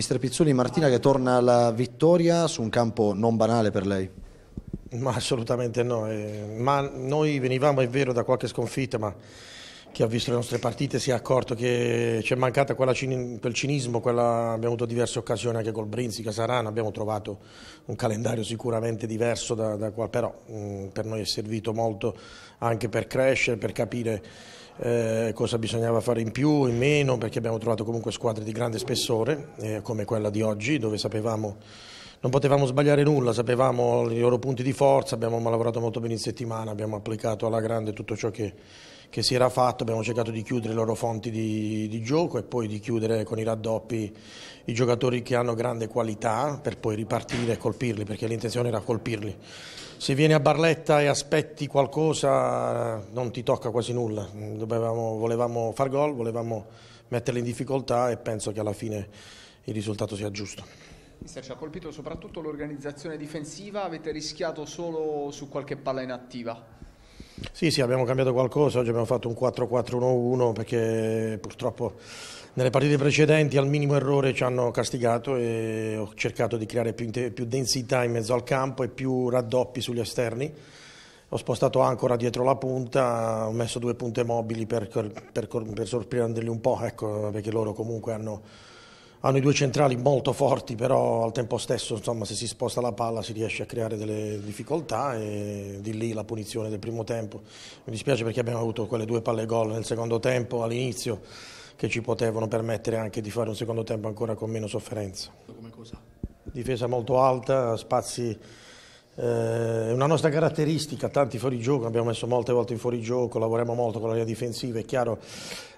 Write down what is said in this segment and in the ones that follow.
Mister Pizzulli, Martina che torna alla vittoria su un campo non banale per lei. Ma assolutamente no, eh, ma noi venivamo è vero da qualche sconfitta, ma chi ha visto le nostre partite si è accorto che ci è mancato quel cinismo, quella... abbiamo avuto diverse occasioni anche col Brinzi, Casarano, abbiamo trovato un calendario sicuramente diverso da, da qua, però mh, mm, per noi è servito molto anche per crescere, per capire eh, cosa bisognava fare in più, in meno, perché abbiamo trovato comunque squadre di grande spessore, eh, come quella di oggi, dove sapevamo non potevamo sbagliare nulla, sapevamo i loro punti di forza, abbiamo lavorato molto bene in settimana, abbiamo applicato alla grande tutto ciò che che si era fatto, abbiamo cercato di chiudere le loro fonti di, di gioco e poi di chiudere con i raddoppi i giocatori che hanno grande qualità per poi ripartire e colpirli, perché l'intenzione era colpirli. Se vieni a Barletta e aspetti qualcosa non ti tocca quasi nulla, Dovevamo, volevamo far gol, volevamo metterli in difficoltà e penso che alla fine il risultato sia giusto. Mister, ci ha colpito soprattutto l'organizzazione difensiva, avete rischiato solo su qualche palla inattiva. Sì, sì, abbiamo cambiato qualcosa, oggi abbiamo fatto un 4-4-1-1 perché purtroppo nelle partite precedenti al minimo errore ci hanno castigato e ho cercato di creare più, più densità in mezzo al campo e più raddoppi sugli esterni ho spostato ancora dietro la punta, ho messo due punte mobili per, per, per sorprenderli un po', ecco, perché loro comunque hanno hanno i due centrali molto forti, però al tempo stesso insomma, se si sposta la palla si riesce a creare delle difficoltà e di lì la punizione del primo tempo. Mi dispiace perché abbiamo avuto quelle due palle gol nel secondo tempo all'inizio che ci potevano permettere anche di fare un secondo tempo ancora con meno sofferenza. Difesa molto alta, spazi eh, è una nostra caratteristica, tanti fuorigioco, abbiamo messo molte volte in fuorigioco, lavoriamo molto con la linea difensiva, è chiaro,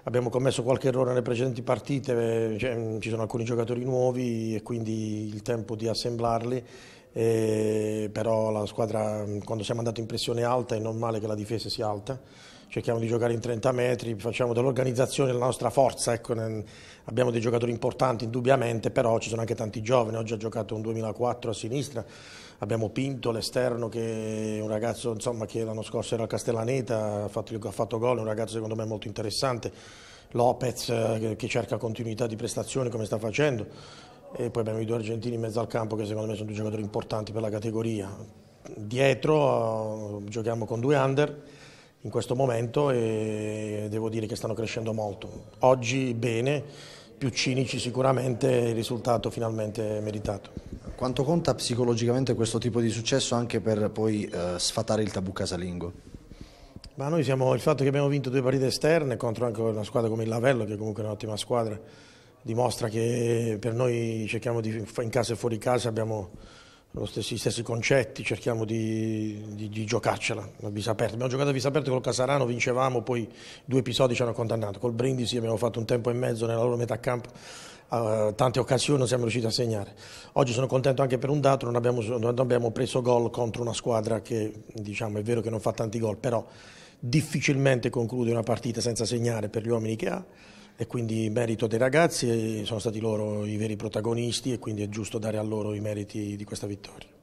abbiamo commesso qualche errore nelle precedenti partite, eh, cioè, mm, ci sono alcuni giocatori nuovi e quindi il tempo di assemblarli, eh, però la squadra mm, quando siamo andati in pressione alta è normale che la difesa sia alta cerchiamo di giocare in 30 metri, facciamo dell'organizzazione la nostra forza, ecco, abbiamo dei giocatori importanti indubbiamente, però ci sono anche tanti giovani, oggi ha giocato un 2004 a sinistra, abbiamo Pinto, l'esterno, che è un ragazzo insomma, che l'anno scorso era a Castellaneta, ha fatto, ha fatto gol, è un ragazzo secondo me molto interessante, Lopez eh, che, che cerca continuità di prestazioni come sta facendo, e poi abbiamo i due argentini in mezzo al campo che secondo me sono due giocatori importanti per la categoria. Dietro eh, giochiamo con due under in questo momento e devo dire che stanno crescendo molto. Oggi bene, più cinici sicuramente, il risultato finalmente meritato. Quanto conta psicologicamente questo tipo di successo anche per poi eh, sfatare il tabù casalingo? Ma noi siamo, il fatto che abbiamo vinto due partite esterne contro anche una squadra come il Lavello, che comunque è un'ottima squadra, dimostra che per noi cerchiamo di, in casa e fuori casa abbiamo lo stessi, stessi concetti, cerchiamo di, di, di giocarcela la visa aperta. Abbiamo giocato a visa aperta col Casarano, vincevamo, poi due episodi ci hanno condannato. Col Brindisi abbiamo fatto un tempo e mezzo nella loro metà campo, uh, tante occasioni non siamo riusciti a segnare. Oggi sono contento anche per un dato, non abbiamo, non abbiamo preso gol contro una squadra che diciamo, è vero che non fa tanti gol, però difficilmente conclude una partita senza segnare per gli uomini che ha e quindi merito dei ragazzi, eh, sono stati loro i veri protagonisti e quindi è giusto dare a loro i meriti di questa vittoria.